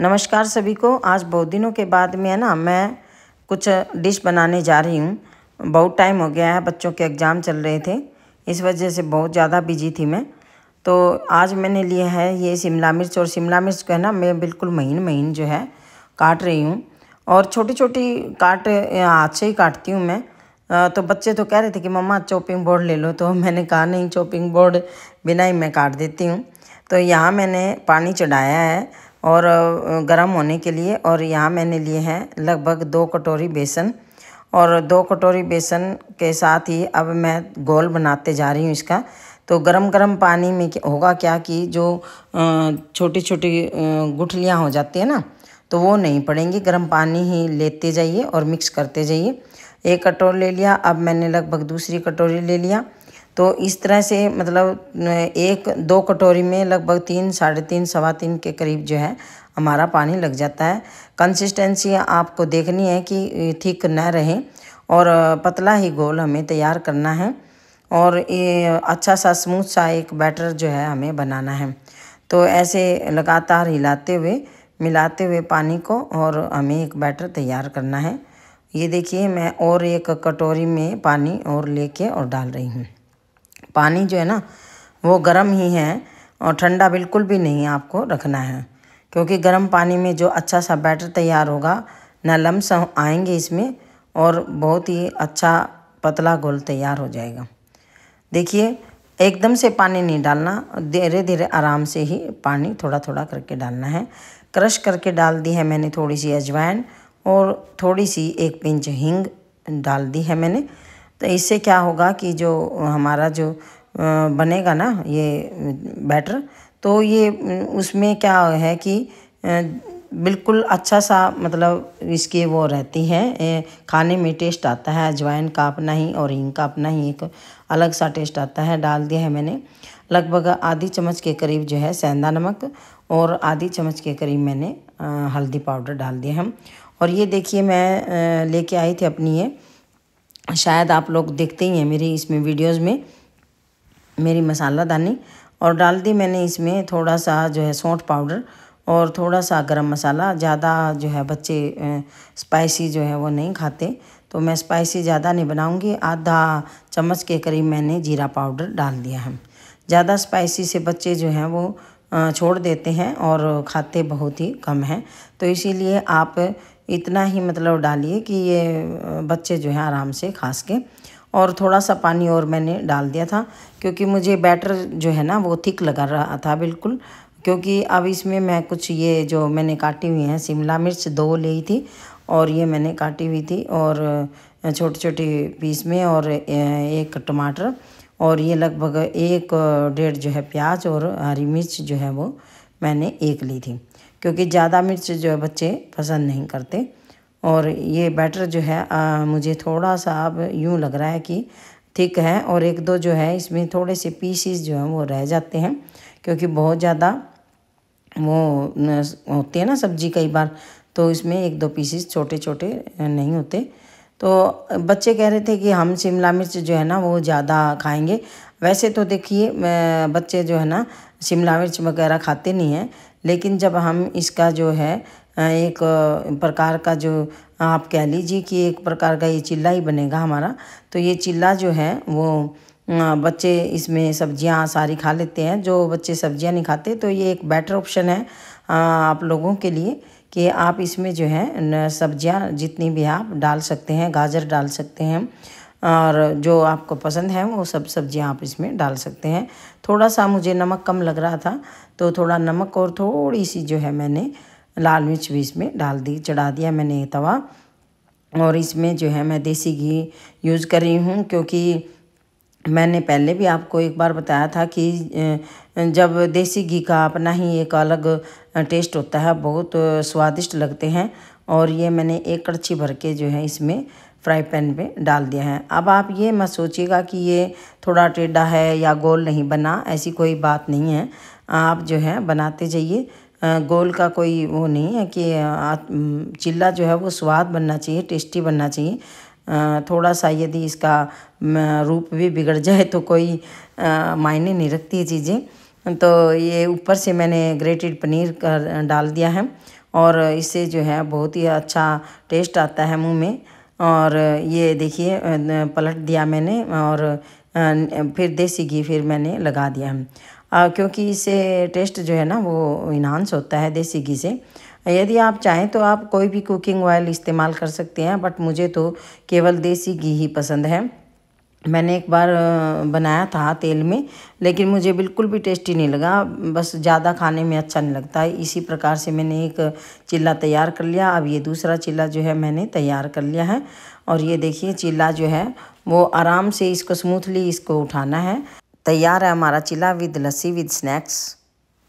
नमस्कार सभी को आज बहुत दिनों के बाद में है ना मैं कुछ डिश बनाने जा रही हूँ बहुत टाइम हो गया है बच्चों के एग्ज़ाम चल रहे थे इस वजह से बहुत ज़्यादा बिजी थी मैं तो आज मैंने लिया है ये शिमला मिर्च और शिमला मिर्च को है ना मैं बिल्कुल महीन महीन जो है काट रही हूँ और छोटी छोटी काट हाथ से ही काटती हूँ मैं तो बच्चे तो कह रहे थे कि मम्मा चॉपिंग बोर्ड ले लो तो मैंने कहा नहीं चॉपिंग बोर्ड बिना ही मैं काट देती हूँ तो यहाँ मैंने पानी चढ़ाया है और गर्म होने के लिए और यहाँ मैंने लिए हैं लगभग दो कटोरी बेसन और दो कटोरी बेसन के साथ ही अब मैं गोल बनाते जा रही हूँ इसका तो गरम गरम पानी में होगा क्या कि जो छोटी छोटी गुठलियाँ हो जाती है ना तो वो नहीं पड़ेंगी गर्म पानी ही लेते जाइए और मिक्स करते जाइए एक कटोरी ले लिया अब मैंने लगभग दूसरी कटोरी ले लिया तो इस तरह से मतलब एक दो कटोरी में लगभग तीन साढ़े तीन सवा तीन के करीब जो है हमारा पानी लग जाता है कंसिस्टेंसी आपको देखनी है कि ठीक न रहे और पतला ही गोल हमें तैयार करना है और ये अच्छा सा स्मूथ सा एक बैटर जो है हमें बनाना है तो ऐसे लगातार हिलाते हुए मिलाते हुए पानी को और हमें एक बैटर तैयार करना है ये देखिए मैं और एक कटोरी में पानी और लेके और डाल रही हूँ पानी जो है ना वो गर्म ही है और ठंडा बिल्कुल भी नहीं आपको रखना है क्योंकि गर्म पानी में जो अच्छा सा बैटर तैयार होगा ना लम्स आएंगे इसमें और बहुत ही अच्छा पतला घोल तैयार हो जाएगा देखिए एकदम से पानी नहीं डालना धीरे धीरे आराम से ही पानी थोड़ा थोड़ा करके डालना है क्रश करके डाल दी है मैंने थोड़ी सी अजवाइन और थोड़ी सी एक पिंच हींग डाल दी है मैंने तो इससे क्या होगा कि जो हमारा जो बनेगा ना ये बैटर तो ये उसमें क्या है कि बिल्कुल अच्छा सा मतलब इसके वो रहती है खाने में टेस्ट आता है अजवाइन का अपना ही और हिंग का अपना ही एक अलग सा टेस्ट आता है डाल दिया है मैंने लगभग आधी चम्मच के करीब जो है सेंधा नमक और आधी चम्मच के करीब मैंने हल्दी पाउडर डाल दिया हम और ये देखिए मैं लेके आई थी अपनी ये शायद आप लोग देखते ही हैं मेरी इसमें वीडियोस में मेरी मसाला दानी और डाल दी मैंने इसमें थोड़ा सा जो है सौंठ पाउडर और थोड़ा सा गरम मसाला ज़्यादा जो है बच्चे स्पाइसी जो है वो नहीं खाते तो मैं स्पाइसी ज़्यादा नहीं बनाऊँगी आधा चम्मच के करीब मैंने जीरा पाउडर डाल दिया है ज़्यादा स्पाइसी से बच्चे जो हैं वो छोड़ देते हैं और खाते बहुत ही कम हैं तो इसीलिए आप इतना ही मतलब डालिए कि ये बच्चे जो हैं आराम से खास के और थोड़ा सा पानी और मैंने डाल दिया था क्योंकि मुझे बैटर जो है ना वो थिक लगा रहा था बिल्कुल क्योंकि अब इसमें मैं कुछ ये जो मैंने काटी हुई हैं शिमला मिर्च दो ली थी और ये मैंने काटी हुई थी और छोटे छोटे पीस में और एक टमाटर और ये लगभग एक डेढ़ जो है प्याज और हरी मिर्च जो है वो मैंने एक ली थी क्योंकि ज़्यादा मिर्च जो है बच्चे पसंद नहीं करते और ये बैटर जो है आ, मुझे थोड़ा सा अब यूँ लग रहा है कि थिक है और एक दो जो है इसमें थोड़े से पीसीस जो हैं वो रह जाते हैं क्योंकि बहुत ज़्यादा वो होती है ना सब्जी कई बार तो इसमें एक दो पीसीस छोटे छोटे नहीं होते तो बच्चे कह रहे थे कि हम शिमला मिर्च जो है ना वो ज़्यादा खाएंगे वैसे तो देखिए बच्चे जो है ना शिमला मिर्च वगैरह खाते नहीं हैं लेकिन जब हम इसका जो है एक प्रकार का जो आप कह लीजिए कि एक प्रकार का ये चिल्ला ही बनेगा हमारा तो ये चिल्ला जो है वो बच्चे इसमें सब्जियां सारी खा लेते हैं जो बच्चे सब्जियां नहीं खाते तो ये एक बेटर ऑप्शन है आप लोगों के लिए कि आप इसमें जो है सब्जियां जितनी भी आप डाल सकते हैं गाजर डाल सकते हैं और जो आपको पसंद है वो सब सब्जियां आप इसमें डाल सकते हैं थोड़ा सा मुझे नमक कम लग रहा था तो थोड़ा नमक और थोड़ी सी जो है मैंने लाल मिर्च भी इसमें डाल दी चढ़ा दिया मैंने तवा और इसमें जो है मैं देसी घी यूज़ कर रही हूँ क्योंकि मैंने पहले भी आपको एक बार बताया था कि जब देसी घी का अपना ही एक अलग टेस्ट होता है बहुत स्वादिष्ट लगते हैं और ये मैंने एक कड़छी भर के जो है इसमें फ्राई पैन पे डाल दिया है अब आप ये मत सोचिएगा कि ये थोड़ा टेढ़ा है या गोल नहीं बना ऐसी कोई बात नहीं है आप जो है बनाते जाइए गोल का कोई वो नहीं है कि चिल्ला जो है वो स्वाद बनना चाहिए टेस्टी बनना चाहिए थोड़ा सा यदि इसका रूप भी बिगड़ जाए तो कोई मायने नहीं रखती है चीज़ें तो ये ऊपर से मैंने ग्रेटेड पनीर कर डाल दिया है और इससे जो है बहुत ही अच्छा टेस्ट आता है मुंह में और ये देखिए पलट दिया मैंने और फिर देसी घी फिर मैंने लगा दिया है क्योंकि इससे टेस्ट जो है ना वो इन्हांस होता है देसी घी से यदि आप चाहें तो आप कोई भी कुकिंग ऑयल इस्तेमाल कर सकते हैं बट मुझे तो केवल देसी घी ही पसंद है मैंने एक बार बनाया था तेल में लेकिन मुझे बिल्कुल भी टेस्टी नहीं लगा बस ज़्यादा खाने में अच्छा नहीं लगता है इसी प्रकार से मैंने एक चिल्ला तैयार कर लिया अब ये दूसरा चिल्ला जो है मैंने तैयार कर लिया है और ये देखिए चिल्ला जो है वो आराम से इसको स्मूथली इसको उठाना है तैयार है हमारा चिल्ला विद लस्सी विद स्नैक्स